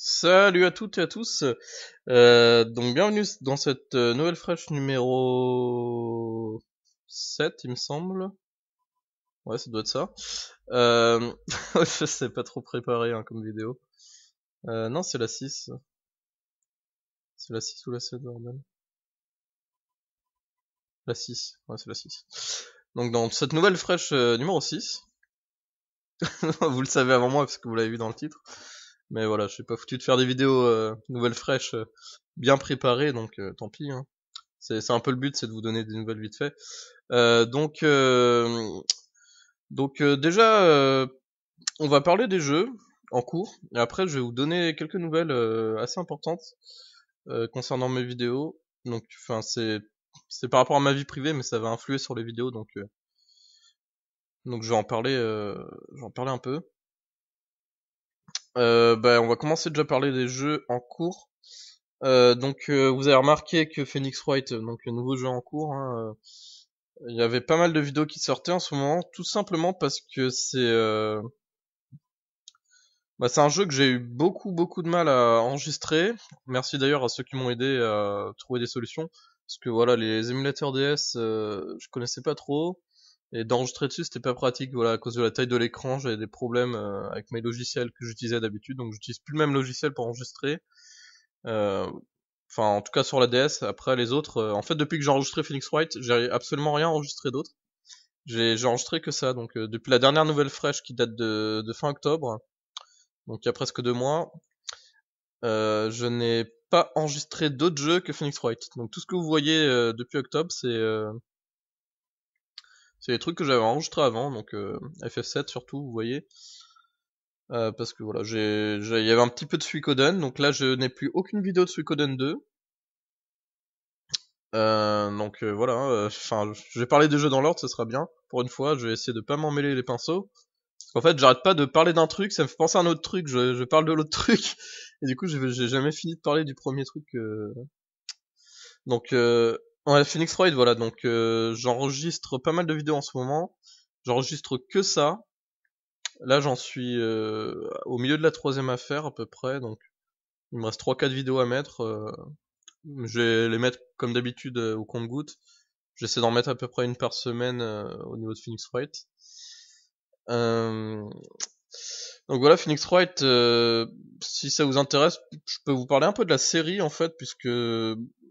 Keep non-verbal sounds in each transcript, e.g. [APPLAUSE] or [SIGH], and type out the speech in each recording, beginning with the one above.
Salut à toutes et à tous. Euh, donc bienvenue dans cette euh, nouvelle fresh numéro 7, il me semble. Ouais, ça doit être ça. Euh... [LAUGHS] je sais pas trop préparer hein, comme vidéo. Euh, non, c'est la 6. C'est la 6 ou la 7 normal La 6. Ouais, c'est la 6. Donc dans cette nouvelle fraîche euh, numéro 6, [LAUGHS] vous le savez avant moi parce que vous l'avez vu dans le titre, mais voilà, je suis pas foutu de faire des vidéos euh, nouvelles fraîches, euh, bien préparées, donc euh, tant pis. Hein. C'est un peu le but, c'est de vous donner des nouvelles vite fait. donc donc déjà, on va parler des jeux en cours. Et après, je vais vous donner quelques nouvelles assez importantes concernant mes vidéos. Donc, enfin, c'est c'est par rapport à ma vie privée, mais ça va influer sur les vidéos, donc donc je vais en parler, je vais en parler un peu. Euh, bah, on va commencer déjà à parler des jeux en cours. Euh, donc euh, vous avez remarqué que Phoenix Wright, donc le nouveau jeu en cours, hein, il y avait pas mal de vidéos qui sortaient en ce moment, tout simplement parce que c'est bah, c'est un jeu que j'ai eu beaucoup beaucoup de mal à enregistrer. Merci d'ailleurs à ceux qui m'ont aidé à trouver des solutions, parce que voilà les émulateurs DS, je connaissais pas trop. Et d'enregistrer dessus, c'était pas pratique. Voilà, à cause de la taille de l'écran, j'avais des problèmes euh, avec mes logiciels que j'utilisais d'habitude. Donc, j'utilise plus le même logiciel pour enregistrer. Euh, enfin, en tout cas sur la DS. Après, les autres. Euh, en fait, depuis que j'ai enregistré Phoenix Wright, j'ai absolument rien enregistré d'autre. J'ai enregistré que ça. Donc, depuis la dernière nouvelle fraîche qui date de, fin octobre, donc il y a presque deux mois, je n'ai pas enregistré d'autres jeux que Phoenix Wright, Donc, tout ce que vous voyez depuis octobre, c'est c'est les trucs que j'avais enregistrés avant, donc euh, FF7 surtout, vous voyez. Euh, parce que voilà, il y avait un petit peu de Suicoden, donc là je n'ai plus aucune vidéo de Suicoden 2. Euh, donc voilà, enfin, je vais parler des jeux dans l'ordre, ce sera bien. Pour une fois, je vais essayer de pas m'en mêler les pinceaux. En fait, j'arrête pas de parler d'un truc, ça me fait penser à un autre truc, je, parle de l'autre [LAUGHS] truc, et du coup, j'ai jamais fini de parler du premier truc. Donc, euh, Ouais, Phoenix Wright voilà, donc euh, j'enregistre pas mal de vidéos en ce moment. J'enregistre que ça. Là, j'en suis euh, au milieu de la troisième affaire à peu près, donc il me reste 3-4 vidéos à mettre. Euh, je vais les mettre comme d'habitude au compte-goutte. J'essaie d'en mettre à peu près une par semaine au niveau de Phoenix Wright. Donc voilà, Phoenix Wright, si ça vous intéresse, je peux vous parler un peu de la série en fait, puisque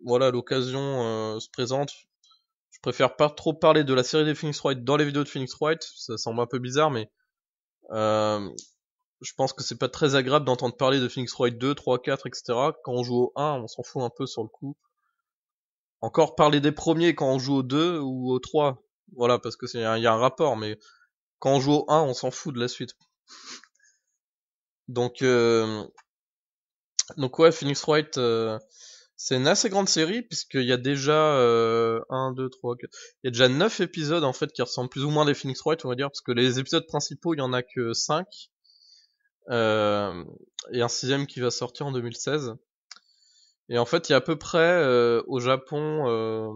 voilà, l'occasion euh, se présente, je préfère pas trop parler de la série des Phoenix Wright dans les vidéos de Phoenix Wright, ça semble un peu bizarre, mais euh, je pense que c'est pas très agréable d'entendre parler de Phoenix Wright 2, 3, 4, etc. Quand on joue au 1, on s'en fout un peu sur le coup. Encore parler des premiers quand on joue au 2 ou au 3. Voilà, parce que c'est y a un rapport, mais quand on joue au 1, on s'en fout de la suite. Donc, euh, donc ouais, Phoenix Wright, c'est une assez grande série puisqu'il y a déjà 1, 2, 3, 4... Il y a déjà 9 épisodes en fait qui ressemblent plus ou moins à des Phoenix Wright on va dire parce que les épisodes principaux il y en a que 5 euh, et un sixième qui va sortir en 2016. Et en fait il y a à peu près euh, au Japon euh,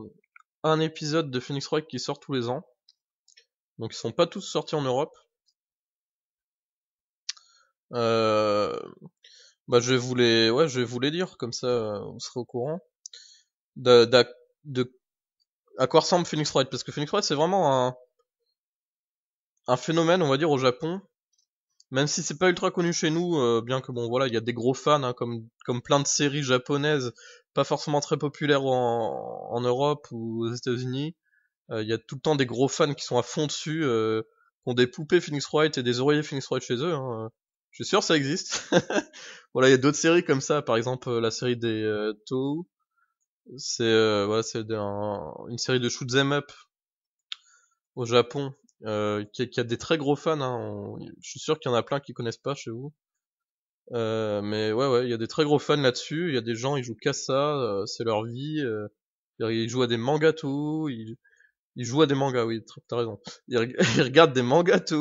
un épisode de Phoenix Wright qui sort tous les ans. Donc ils sont pas tous sortis en Europe. Euh... Bah, je voulais vous ouais, je vais dire, comme ça, euh, on serait au courant. De, de, à quoi ressemble Phoenix Wright Parce que Phoenix Wright, c'est vraiment un, un phénomène, on va dire, au Japon. Même si c'est pas ultra connu chez nous, euh, bien que bon, voilà, il y a des gros fans, hein, comme, comme plein de séries japonaises, pas forcément très populaires en, en Europe ou aux États-Unis. Euh, il y a tout le temps des gros fans qui sont à fond dessus, qui ont des poupées Phoenix Wright et des oreillers Phoenix Wright chez eux. Hein. Je suis sûr ça existe. [LAUGHS] Voilà, il y a d'autres séries comme ça, par exemple euh, la série des euh, C'est euh, voilà, c'est une série de shoot up au Japon euh, qui, a des très gros fans. Hein. je suis sûr qu'il y en a plein qui connaissent pas chez vous. Euh, mais ouais, ouais, il y a des très gros fans là-dessus. Il y a des gens, ils jouent qu'à ça, c'est leur vie. ils jouent à des mangas Ils, ils jouent à des mangas, oui, t'as raison. [LAUGHS] Ils, regardent des mangas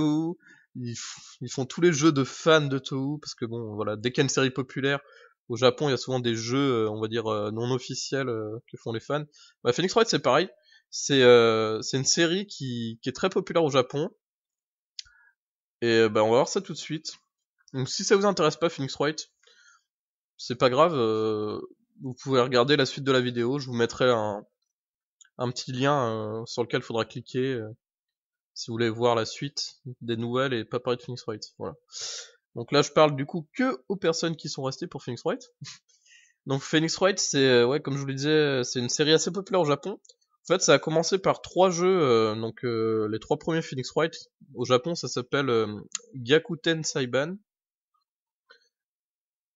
ils, font tous les jeux de fans de Tohu parce que bon voilà dès qu'il y a une série populaire au Japon il y a souvent des jeux euh, on va dire euh, non officiels euh, que font les fans bah, Phoenix Wright c'est pareil c'est euh, c'est une série qui, est très populaire au Japon et bah, on va voir ça tout de suite donc si ça vous intéresse pas Phoenix Wright c'est pas grave vous pouvez regarder la suite de la vidéo je vous mettrai un un petit lien sur lequel il faudra cliquer si vous voulez voir la suite des nouvelles et pas parler de Phoenix Wright. Voilà. Donc là, je parle du coup que aux personnes qui sont restées pour Phoenix Wright. [LAUGHS] Donc Phoenix Wright, c'est euh, ouais, comme je vous le disais, euh, c'est une série assez populaire au Japon. En fait, ça a commencé par trois jeux. Euh, donc les trois premiers Phoenix Wright au Japon, ça s'appelle Gyakuten Saiban.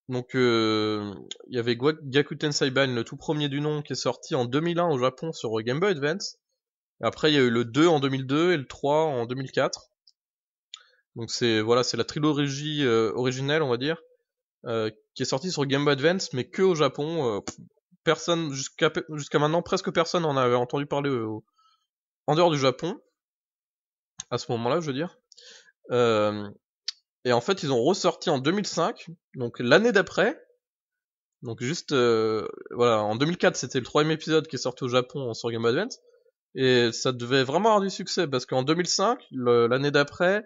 Donc il y avait Gyakuten Saiban, le tout premier du nom, qui est sorti en 2001 au Japon sur Game Boy Advance. Après, il y a eu le 2 en 2002 et le 3 en 2004. Donc c'est voilà, c'est la trilogie euh, originelle, on va dire, euh, qui est sortie sur Game Boy Advance, mais que au Japon. Euh, personne jusqu'à jusqu'à maintenant, presque personne en avait entendu parler en dehors du Japon. À ce moment-là, je veux dire. et en fait, ils ont ressorti en 2005, donc l'année d'après. Donc juste voilà, en 2004, c'était le troisième épisode qui est sorti au Japon sur Game Boy Advance. Et ça devait vraiment avoir du succès parce qu'en 2005, l'année d'après,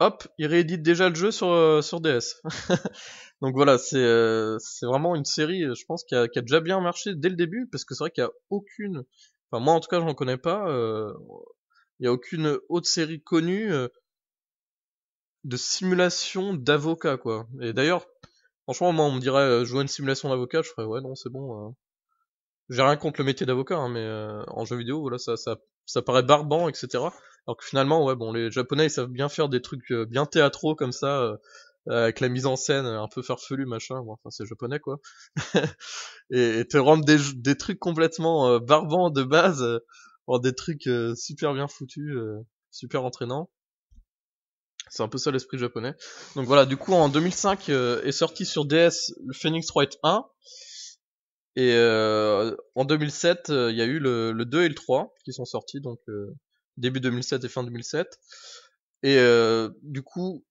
hop, il réédite déjà le jeu sur, euh, sur DS. [LAUGHS] Donc voilà, euh, c'est vraiment une série, euh, je pense, qui a, déjà bien marché dès le début parce que c'est vrai qu'il n'y a aucune, enfin moi en tout cas, je n'en connais pas, il n'y a aucune autre série connue de simulation d'avocat quoi. Et d'ailleurs, franchement, moi on me dirait jouer une simulation d'avocat, je ferais ouais, non, c'est bon hein j'ai rien contre le métier d'avocat, hein, mais euh, en jeu vidéo, voilà, ça, ça, paraît barbant, etc. Alors que finalement, ouais, bon, les Japonais, ils savent bien faire des trucs euh, bien théâtraux comme ça, euh, avec la mise en scène un peu farfelue, machin. Bon, enfin, c'est japonais, quoi. [LAUGHS] et, te rendre des, des trucs complètement barbants de base, pour des trucs super bien foutus, super entraînants. C'est un peu ça l'esprit japonais. Donc voilà, du coup, en 2005 est sorti sur DS le Phoenix Wright 1. Et euh, en 2007, il y a eu le, 2 et le 3 qui sont sortis, donc début 2007 et fin 2007. Et du coup,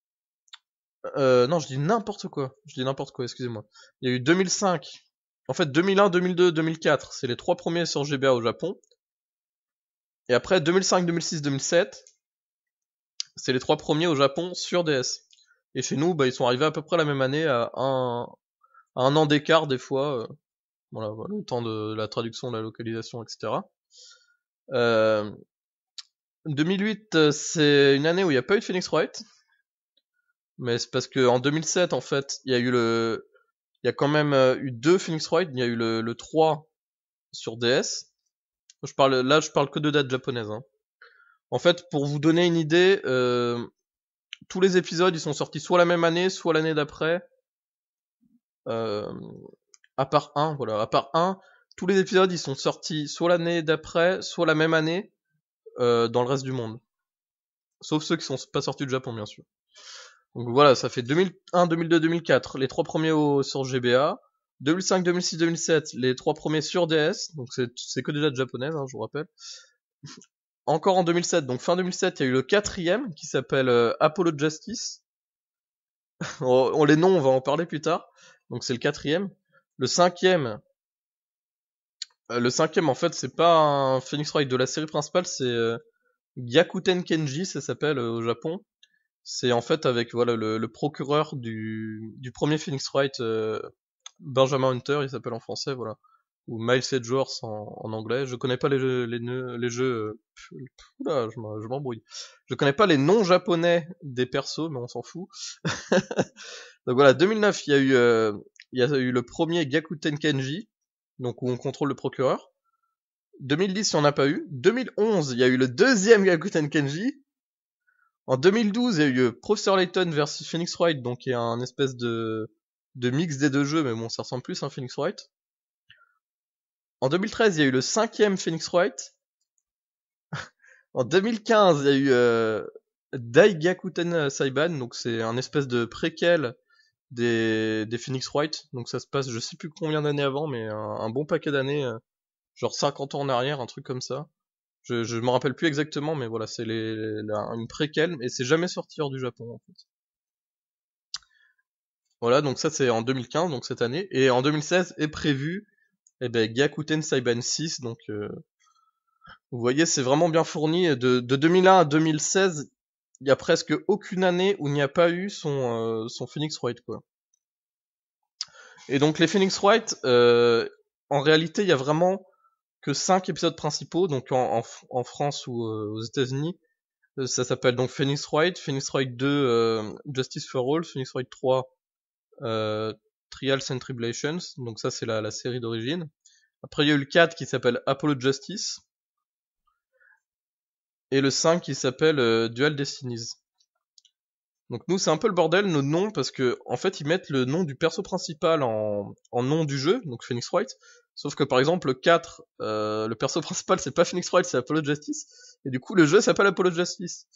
non, je dis n'importe quoi. Je dis n'importe quoi, excusez-moi. Il y a eu 2005. En fait, 2001, 2002, 2004, c'est les trois premiers sur GBA au Japon. Et après, 2005, 2006, 2007, c'est les trois premiers au Japon sur DS. Et chez nous, bah, ils sont arrivés à peu près la même année, à un, à un an d'écart des fois voilà, le temps de la traduction, de la localisation, etc. 2008, euh, euh, c'est une année où il n'y a pas eu de Phoenix Wright. Mais c'est parce qu'en 2007, en fait, il y a eu le, il y a quand même euh, eu deux Phoenix Wright. Il y a eu le, le 3 sur DS. Je parle, là, je parle que de dates japonaises. Hein. En fait, pour vous donner une idée, tous les épisodes, ils sont sortis soit la même année, soit l'année d'après. Euh, à part un, voilà, à part un, tous les épisodes ils sont sortis soit l'année d'après, soit la même année euh, dans le reste du monde. Sauf ceux qui sont pas sortis du Japon, bien sûr. Donc voilà, ça fait 2001, 2002, 2004, les trois premiers sur GBA. 2005, 2006, 2007, les trois premiers sur DS. Donc c'est que déjà de japonaises, hein, je vous rappelle. [LAUGHS] Encore en 2007, donc fin 2007, il y a eu le quatrième qui s'appelle euh, Apollo Justice. [LAUGHS] on, oh, oh, les noms, on va en parler plus tard. Donc c'est le quatrième. Le cinquième, euh, le cinquième, en fait, c'est pas un Phoenix Wright de la série principale, c'est euh, Yakuten Kenji, ça s'appelle euh, au Japon. C'est en fait avec voilà le, procureur du, du, premier Phoenix Wright, Benjamin Hunter, il s'appelle en français, voilà, ou Miles Edgeworth en, anglais. Je connais pas les jeux, les, jeux. je m'embrouille. Je connais pas les noms japonais des persos, mais on s'en fout. [LAUGHS] Donc voilà, 2009, il y a eu il y a eu le premier Gakuten Kenji, donc où on contrôle le procureur. 2010, il n'y en a pas eu. 2011, il y a eu le deuxième Gakuten Kenji. En 2012, il y a eu Professor Layton versus Phoenix Wright, donc il y a un espèce de, de mix des deux jeux, mais bon, ça ressemble plus à un Phoenix Wright. En 2013, il y a eu le cinquième Phoenix Wright. [LAUGHS] en 2015, il y a eu euh, Dai Gakuten euh, Saiban, donc c'est un espèce de préquel des, Phoenix Wright. Donc ça se passe, je sais plus combien d'années avant, mais un, bon paquet d'années, euh, genre 50 ans en arrière, un truc comme ça. Je, me rappelle plus exactement, mais voilà, c'est les, une préquelle, et c'est jamais sorti hors du Japon, en fait. Voilà, donc ça c'est en 2015, donc cette année. Et en 2016 est prévu et eh ben, Gakuten Saiban 6, donc... Euh, vous voyez, c'est vraiment bien fourni. De, de 2001 à 2016, il y a presque aucune année où il n'y a pas eu son, euh, Phoenix Wright quoi. Et donc les Phoenix Wright, euh, en réalité, il y a vraiment que cinq épisodes principaux, donc en, en, France ou euh, aux États-Unis. Ça s'appelle donc Phoenix Wright, Phoenix Wright 2 Justice for All, Phoenix Wright 3 Trials and Tribulations, donc ça c'est la, la série d'origine. Après il y a eu le 4 qui s'appelle Apollo Justice, et le 5 qui s'appelle euh, Dual Destinies. Donc nous c'est un peu le bordel nos noms parce que en fait ils mettent le nom du perso principal en, en nom du jeu, donc Phoenix Wright. Sauf que par exemple le 4, euh, le perso [LAUGHS] principal c'est pas Phoenix Wright, c'est Apollo Justice, et du coup le jeu s'appelle Apollo Justice.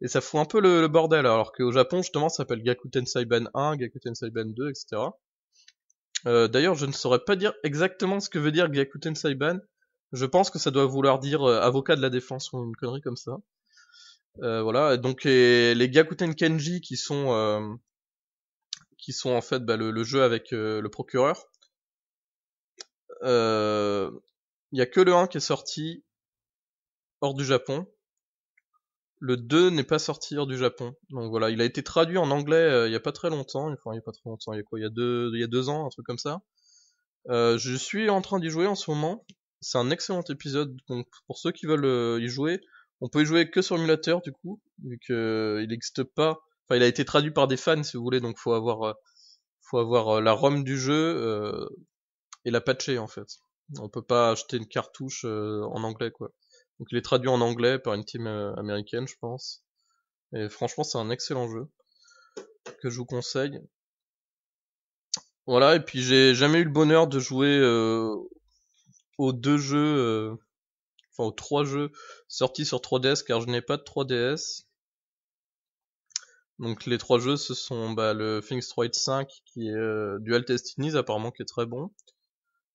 Et ça fout un peu le, bordel, alors qu'au Japon justement ça s'appelle Gakuten Saiban 1, Gakuten Saiban 2, etc. Euh, d'ailleurs je ne saurais pas dire exactement ce que veut dire Gakuten Saiban, je pense que ça doit vouloir dire euh, avocat de la défense ou une connerie comme ça. Euh, voilà. Donc et les Gakuten Kenji qui sont euh, qui sont en fait bah, le, jeu avec le procureur. Il y a que le 1 qui est sorti hors du Japon. Le 2 n'est pas sorti hors du Japon. Donc voilà, il a été traduit en anglais il y a pas très longtemps. il y a pas très longtemps. Il y a quoi Il y a deux, il y a deux ans, un truc comme ça. je suis en train d'y jouer en ce moment. C'est un excellent épisode, donc pour ceux qui veulent euh, y jouer, on peut y jouer que sur l'émulateur du coup, vu que euh, il n'existe pas. Enfin, il a été traduit par des fans si vous voulez, donc faut avoir, euh, faut avoir la ROM du jeu et la patcher en fait. On peut pas acheter une cartouche en anglais quoi. Donc il est traduit en anglais par une team américaine je pense. Et franchement c'est un excellent jeu que je vous conseille. Voilà, et puis j'ai jamais eu le bonheur de jouer euh, aux deux jeux, euh, enfin aux trois jeux sortis sur 3DS, car je n'ai pas de 3DS. Donc les trois jeux, ce sont bah, le Wright 5 qui est euh, Dual Destinies apparemment qui est très bon,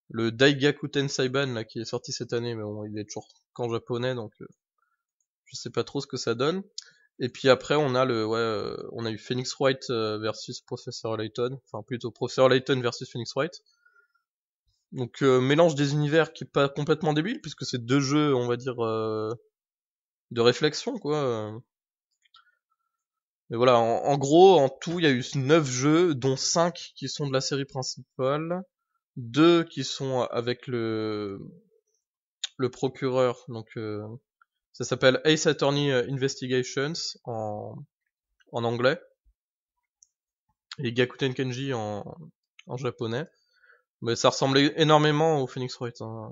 le Daigakuten Saiban là qui est sorti cette année, mais bon il est toujours qu'en japonais donc euh, je sais pas trop ce que ça donne. Et puis après on a le ouais euh, on a eu Phoenix Wright versus Professor Layton, enfin plutôt Professor Layton versus Phoenix Wright donc euh, mélange des univers qui est pas complètement débile puisque c'est deux jeux, on va dire, euh, de réflexion quoi. Mais voilà, en, gros, en tout, il y a eu neuf jeux, dont cinq qui sont de la série principale, deux qui sont avec le le procureur. Donc euh, ça s'appelle Ace Attorney Investigations en en anglais et Gakuten Kenji en en japonais. Mais ça ressemblait énormément au Phoenix Wright. Hein.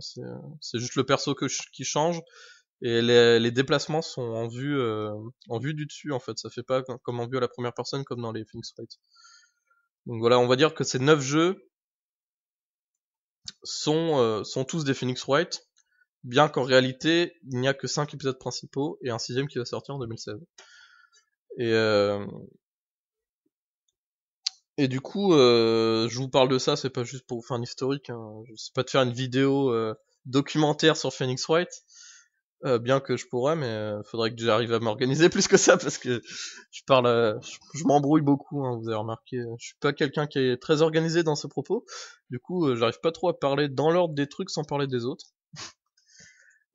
C'est juste le perso que, qui change. Et les, les, déplacements sont en vue, euh, en vue du dessus, en fait. Ça fait pas comme en vue à la première personne, comme dans les Phoenix Wright. Donc voilà, on va dire que ces 9 jeux sont, euh, sont tous des Phoenix Wright. Bien qu'en réalité, il n'y a que 5 épisodes principaux et un sixième qui va sortir en 2016. Et, euh, et du coup, euh, je vous parle de ça, c'est pas juste pour vous faire un historique, hein. sais pas de faire une vidéo euh, documentaire sur Phoenix White, euh, bien que je pourrais, mais euh, faudrait que j'arrive à m'organiser [LAUGHS] plus que ça parce que je parle, je, je m'embrouille beaucoup, hein, vous avez remarqué, je suis pas quelqu'un qui est très organisé dans ce propos, du coup j'arrive pas trop à parler dans l'ordre des trucs sans parler des autres.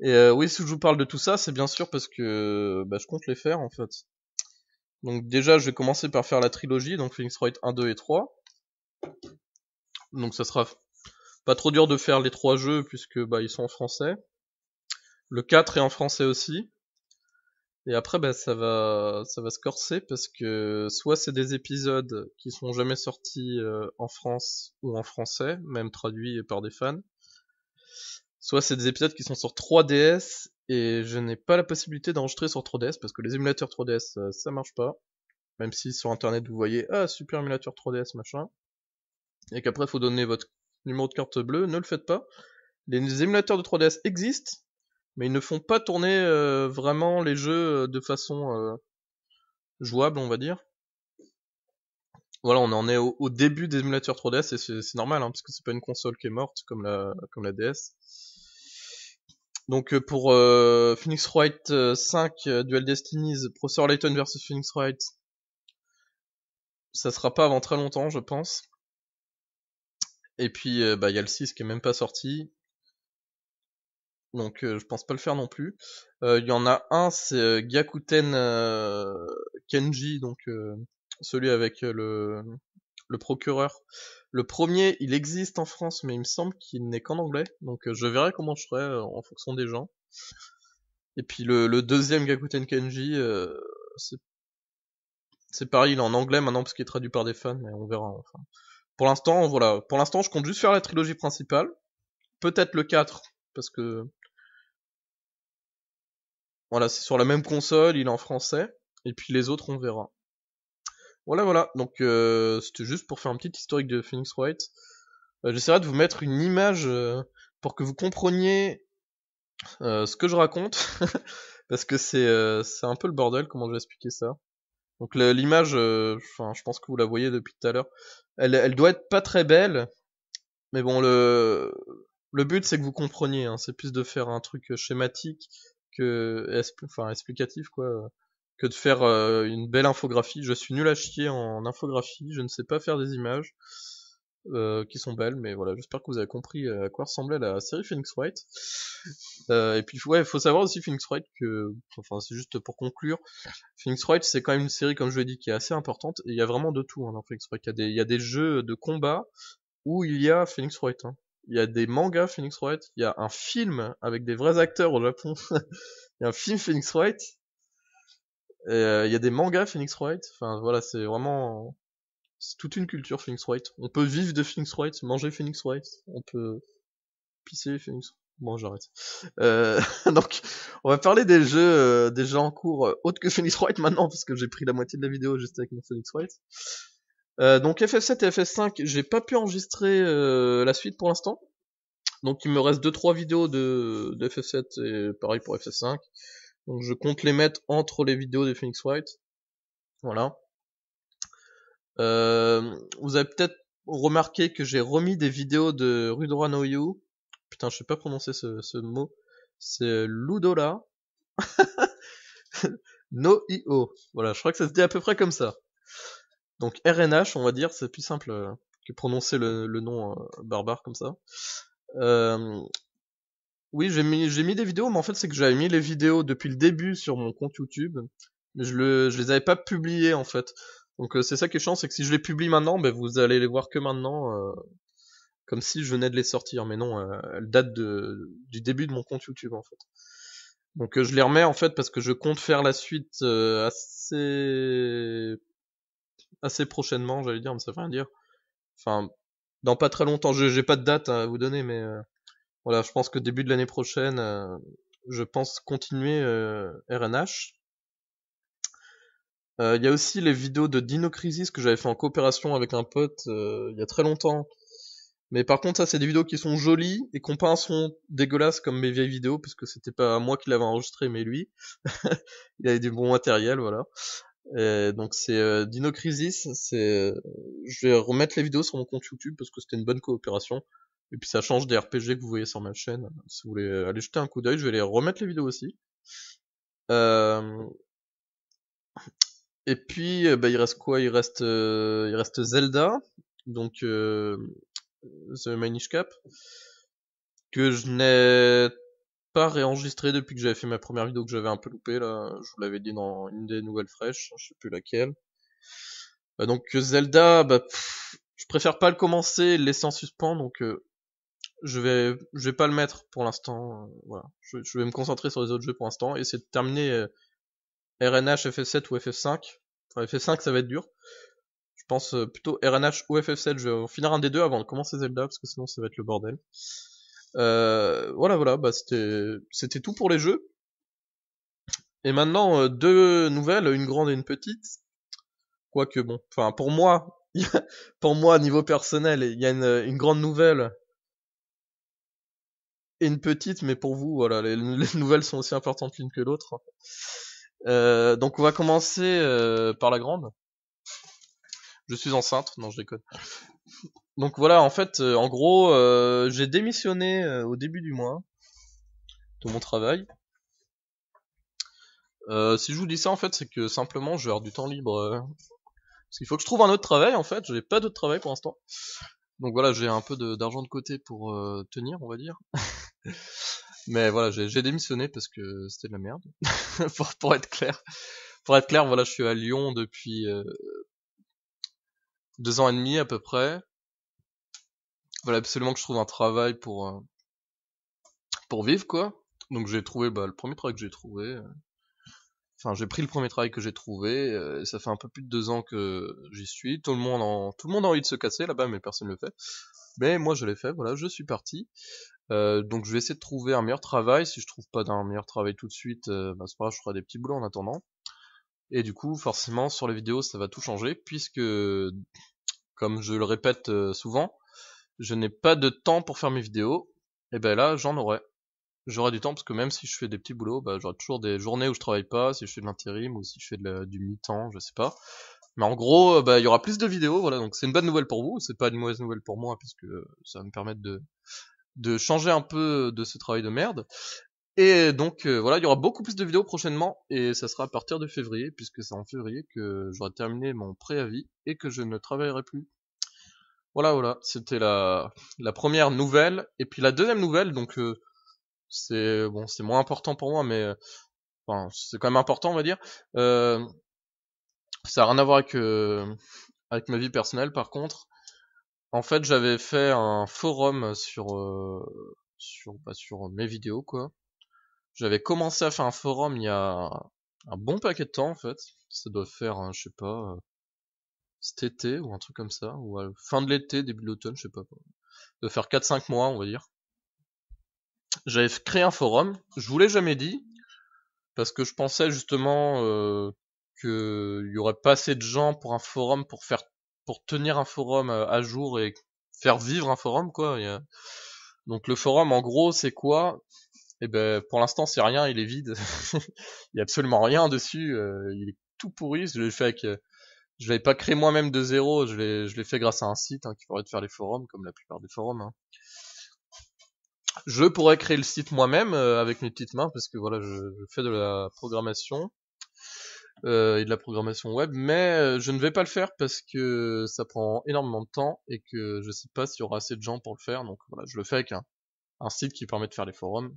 Et oui, si je vous parle de tout ça, c'est bien sûr parce que bah, je compte les faire en fait. Donc déjà, je vais commencer par faire la trilogie, donc Phoenix Wright 1, 2 et 3. Donc ça sera pas trop dur de faire les trois jeux puisque bah, ils sont en français. Le 4 est en français aussi. Et après, bah, ça va, ça va se corser parce que soit c'est des épisodes qui sont jamais sortis euh, en France ou en français, même traduits par des fans. Soit c'est des épisodes qui sont sur 3DS et je n'ai pas la possibilité d'enregistrer sur 3DS parce que les émulateurs 3DS euh, ça marche pas. Même si sur internet vous voyez ah super émulateur 3DS machin. Et qu'après faut donner votre numéro de carte bleue, ne le faites pas. Les émulateurs de 3DS existent, mais ils ne font pas tourner euh, vraiment les jeux euh, de façon jouable on va dire. Voilà, on en est au, début des émulateurs 3DS et c'est normal hein, parce que c'est pas une console qui est morte comme la comme la DS donc euh, pour euh, Phoenix Wright 5 euh, Duel Destinies, Professor Layton versus Phoenix Wright, ça sera pas avant très longtemps, je pense. Et puis il bah, y a le 6 qui est même pas sorti, donc je pense pas le faire non plus. Il y en a un, c'est euh, Gyakuten Kenji, donc celui avec le le procureur. Le premier, il existe en France, mais il me semble qu'il n'est qu'en anglais. Donc euh, je verrai comment je ferai euh, en fonction des gens. Et puis le, deuxième Gakuten Kenji, euh, c'est pareil, il est en anglais maintenant parce qu'il est traduit par des fans, mais on verra. Enfin. Pour l'instant, voilà. Pour l'instant, je compte juste faire la trilogie principale. Peut-être le 4, parce que. Voilà, c'est sur la même console, il est en français. Et puis les autres, on verra. Voilà, voilà. Donc, euh, c'était juste pour faire un petit historique de Phoenix Wright. Euh, j'essaierai de vous mettre une image euh, pour que vous compreniez ce que je raconte. [LAUGHS] parce que c'est c'est un peu le bordel, comment je vais expliquer ça. Donc, l'image, enfin, je pense que vous la voyez depuis tout à l'heure. Elle, elle doit être pas très belle. Mais bon, le, le but, c'est que vous compreniez. Hein. C'est plus de faire un truc schématique que enfin, explicatif, quoi que de faire euh, une belle infographie. Je suis nul à chier en infographie, je ne sais pas faire des images euh, qui sont belles, mais voilà, j'espère que vous avez compris euh, à quoi ressemblait la série Phoenix White. et puis ouais, il faut savoir aussi Phoenix White que, enfin c'est juste pour conclure, Phoenix White c'est quand même une série comme je l'ai dit qui est assez importante il y a vraiment de tout hein, Phoenix Wright Il y, a des, jeux de combat où il y a Phoenix White. Hein. Il y a des mangas Phoenix White, il y a un film avec des vrais acteurs au Japon, [LAUGHS] il y a un film Phoenix White, euh, il y a des mangas Phoenix Wright. Enfin, voilà, c'est vraiment. C'est toute une culture Phoenix Wright. On peut vivre de Phoenix Wright, manger Phoenix Wright, on peut pisser Phoenix. Bon, j'arrête. Euh, [LAUGHS] donc, on va parler des jeux, euh, des jeux en cours euh, autres que Phoenix Wright maintenant, parce que j'ai pris la moitié de la vidéo juste avec mon Phoenix Wright. Euh, donc FF7 et FF5, j'ai pas pu enregistrer la suite pour l'instant. Donc il me reste 2-3 vidéos de, de FF7 et pareil pour FF5. Donc je compte les mettre entre les vidéos de Phoenix White. Voilà. Euh, vous avez peut-être remarqué que j'ai remis des vidéos de Rudra Noyu. Putain, je sais pas prononcer ce, mot. C'est Ludola. [LAUGHS] no Voilà, je crois que ça se dit à peu près comme ça. Donc RNH, on va dire, c'est plus simple euh, que prononcer le, nom euh, barbare comme ça. Euh, oui, j'ai mis, j'ai mis des vidéos, mais en fait, c'est que j'avais mis les vidéos depuis le début sur mon compte YouTube, mais je, le, les avais pas publiées en fait. Donc euh, c'est ça qui est chiant, c'est que si je les publie maintenant, ben, vous allez les voir que maintenant, euh, comme si je venais de les sortir. Mais non, euh, elles datent de, du début de mon compte YouTube en fait. Donc je les remets en fait parce que je compte faire la suite assez assez prochainement, j'allais dire, mais ça fait rien dire. Enfin, dans pas très longtemps, je j'ai pas de date à vous donner, mais voilà, je pense que début de l'année prochaine, euh, je pense continuer euh, RNH. Euh, il y a aussi les vidéos de Dino Crisis que j'avais fait en coopération avec un pote euh, il y a très longtemps. Mais par contre, ça, c'est des vidéos qui sont jolies et qui n'ont pas un son dégueulasse comme mes vieilles vidéos, puisque que c'était pas moi qui l'avais enregistré, mais lui. [LAUGHS] il avait du bon matériel, voilà. donc c'est Dino Crisis, c'est je vais remettre les vidéos sur mon compte YouTube parce que c'était une bonne coopération. Et puis ça change des RPG que vous voyez sur ma chaîne. Si vous voulez euh, aller jeter un coup d'œil, je vais les remettre les vidéos aussi. Euh, et puis euh, bah, il reste quoi Il reste il reste Zelda, donc euh... The Manish Cap que je n'ai pas réenregistré depuis que j'avais fait ma première vidéo que j'avais un peu loupé là. Je vous l'avais dit dans une des nouvelles fraîches, hein, je sais plus laquelle. Bah, donc Zelda, bah, je préfère pas le commencer, et le laisser en suspens, donc euh, je vais, je vais pas le mettre pour l'instant. Euh, voilà, je, vais me concentrer sur les autres jeux pour l'instant et c'est de terminer euh, RNH, FF7 ou FF5. Enfin, FF5, ça va être dur. Je pense euh, plutôt RNH ou FF7. Je vais finir un des deux avant de commencer Zelda parce que sinon ça va être le bordel. voilà, voilà, bah c'était, c'était tout pour les jeux. Et maintenant, deux nouvelles, une grande et une petite. Quoique, bon, enfin, pour moi, [LAUGHS] pour moi, niveau personnel, il y a une grande nouvelle et une petite, mais pour vous, voilà, les, nouvelles sont aussi importantes l'une que l'autre. Euh, donc on va commencer euh, par la grande. Je suis enceinte, non je déconne. Donc voilà, en fait, euh, en gros, j'ai démissionné au début du mois de mon travail. si je vous dis ça, en fait, c'est que simplement, je vais avoir du temps libre. parce qu'il faut que je trouve un autre travail, en fait. J'ai pas d'autre travail pour l'instant. Donc voilà, j'ai un peu d'argent de, de, côté pour tenir, on va dire. [LAUGHS] Mais voilà, j'ai démissionné parce que c'était de la merde. [LAUGHS] pour, être clair. Pour être clair, voilà, je suis à Lyon depuis euh, deux ans et demi à peu près. Voilà, absolument que je trouve un travail pour, euh, pour vivre, quoi. Donc j'ai trouvé bah, le premier travail que j'ai trouvé. Euh, enfin, j'ai pris le premier travail que j'ai trouvé. Et ça fait un peu plus de deux ans que j'y suis. Tout le monde en, tout le monde a envie de se casser là-bas, mais personne ne le fait. Mais moi, je l'ai fait. Voilà, je suis parti. Euh, donc je vais essayer de trouver un meilleur travail. Si je trouve pas d'un meilleur travail tout de suite, euh, bah, c'est pas grave, je ferai des petits boulots en attendant. Et du coup, forcément, sur les vidéos, ça va tout changer, puisque, comme je le répète euh, souvent, je n'ai pas de temps pour faire mes vidéos. Et ben là, j'en aurai. J'aurai du temps parce que même si je fais des petits boulots, bah, j'aurai toujours des journées où je travaille pas, si je fais de l'intérim ou si je fais du mi-temps, je sais pas. Mais en gros, bah, il y aura plus de vidéos, voilà. Donc c'est une bonne nouvelle pour vous, c'est pas une mauvaise nouvelle pour moi puisque ça va me permettre de de changer un peu de ce travail de merde. Et donc euh, voilà, il y aura beaucoup plus de vidéos prochainement et ça sera à partir de février puisque c'est en février que j'aurai terminé mon préavis et que je ne travaillerai plus. Voilà, voilà, c'était la, la première nouvelle et puis la deuxième nouvelle donc euh, c'est bon, c'est moins important pour moi mais enfin, c'est quand même important, on va dire. Euh, ça a rien à voir avec avec ma vie personnelle par contre, en fait, j'avais fait un forum sur, euh, sur, bah, sur mes vidéos, quoi. J'avais commencé à faire un forum il y a un bon paquet de temps, en fait. Ça doit faire, hein, je sais pas, euh, cet été ou un truc comme ça, ou fin de l'été, début de l'automne, je sais pas quoi. Ça doit faire 4-5 mois, on va dire. J'avais créé un forum, je vous l'ai jamais dit, parce que je pensais justement, euh, qu'il y aurait pas assez de gens pour un forum pour faire pour tenir un forum euh, à jour et faire vivre un forum quoi. donc le forum en gros c'est quoi Eh ben pour l'instant c'est rien, il est vide, [LAUGHS] il y a absolument rien dessus, euh, il est tout pourri. Je l'ai fait avec, euh, je l'avais pas créé moi-même de zéro, je l'ai je fait grâce à un site hein, qui pourrait de faire les forums comme la plupart des forums. Hein. Je pourrais créer le site moi-même avec mes petites mains parce que voilà je fais de la programmation. Euh, et de la programmation web, mais euh, je ne vais pas le faire parce que ça prend énormément de temps et que je sais pas s'il y aura assez de gens pour le faire. Donc voilà, je le fais avec un, site qui permet de faire les forums.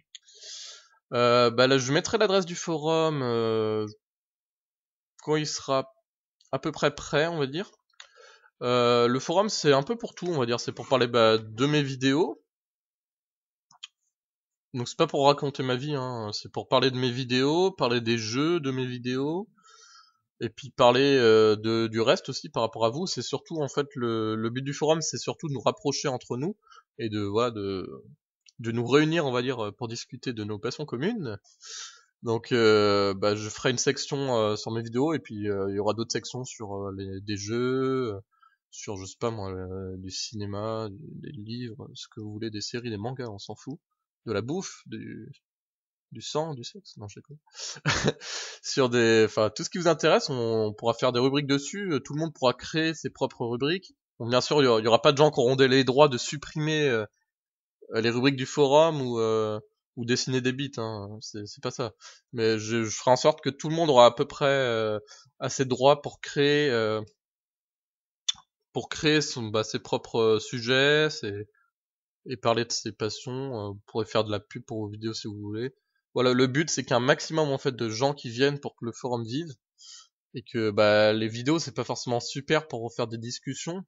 Euh, bah là, je mettrai l'adresse du forum euh, quand il sera à peu près prêt, on va dire. le forum, c'est un peu pour tout, on va dire. C'est pour parler bah, de mes vidéos. Donc c'est pas pour raconter ma vie, hein. c'est pour parler de mes vidéos, parler des jeux de mes vidéos, et puis parler euh, de, du reste aussi par rapport à vous. C'est surtout en fait le, le but du forum, c'est surtout de nous rapprocher entre nous et de voilà de de nous réunir, on va dire, pour discuter de nos passions communes. Donc, euh, bah, je ferai une section euh, sur mes vidéos et puis il y aura d'autres sections sur les, des jeux, sur je sais pas moi, du cinéma, des livres, ce que vous voulez, des séries, des mangas, on s'en fout, de la bouffe, du, du sang, du sexe, non je sais [LAUGHS] sur des, enfin tout ce qui vous intéresse, on, pourra faire des rubriques dessus, euh, tout le monde pourra créer ses propres rubriques. bien sûr, il y, aura, pas de gens qui auront les droits de supprimer euh, euh, les rubriques du forum ou ou dessiner des bits, hein, c'est pas ça. Mais je, ferai en sorte que tout le monde aura à peu près assez de droits pour créer pour créer son, bah, ses propres sujets, et parler de ses passions. vous pourrez faire de la pub pour vos vidéos si vous voulez voilà, le but c'est qu'un maximum en fait de gens qui viennent pour que le forum vive et que bah les vidéos c'est pas forcément super pour refaire des discussions.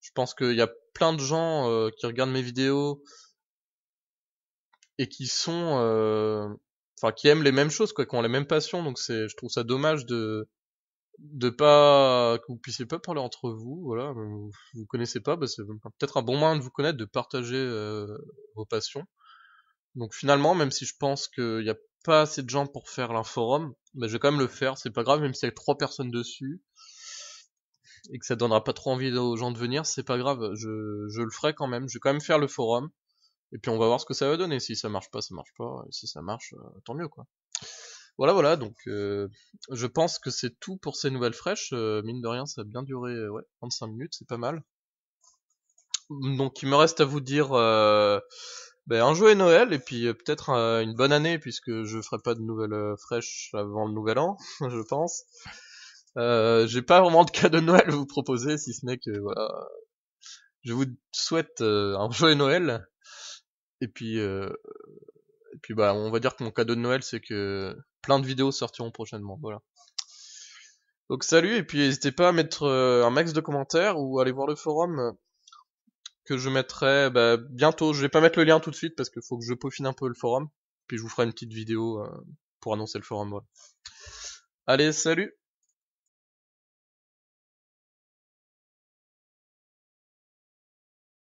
Je pense qu'il y a plein de gens euh, qui regardent mes vidéos et qui sont euh, enfin qui aiment les mêmes choses quoi, qui ont les mêmes passions donc c'est je trouve ça dommage de de pas que vous puissiez pas parler entre vous voilà vous, connaissez pas bah c'est peut-être un bon moyen de vous connaître de partager euh, vos passions donc finalement, même si je pense qu'il n'y a pas assez de gens pour faire un forum, bah, je vais quand même le faire, c'est pas grave, même s'il y a trois personnes dessus, et que ça donnera pas trop envie aux gens de venir, c'est pas grave, je, je le ferai quand même, je vais quand même faire le forum, et puis on va voir ce que ça va donner, si ça marche pas, ça marche pas, et si ça marche, euh, tant mieux quoi. Voilà, voilà, donc euh, je pense que c'est tout pour ces nouvelles fraîches, euh, mine de rien ça a bien duré, ouais, 25 minutes, c'est pas mal. Donc il me reste à vous dire ben, un Joyeux Noël et puis euh, peut-être euh, une bonne année puisque je ferai pas de nouvelles euh, fraîches avant le nouvel an, [LAUGHS] je pense. J'ai pas vraiment de cadeau de Noël à vous proposer si ce n'est que voilà, je vous souhaite un Joyeux Noël et puis et puis bah on va dire que mon cadeau de Noël c'est que plein de vidéos sortiront prochainement, voilà. Donc salut et puis n'hésitez pas à mettre un max de commentaires ou aller voir le forum que je mettrai bah, bientôt. Je vais pas mettre le lien tout de suite parce qu'il faut que je peaufine un peu le forum. Puis je vous ferai une petite vidéo euh, pour annoncer le forum. Allez, salut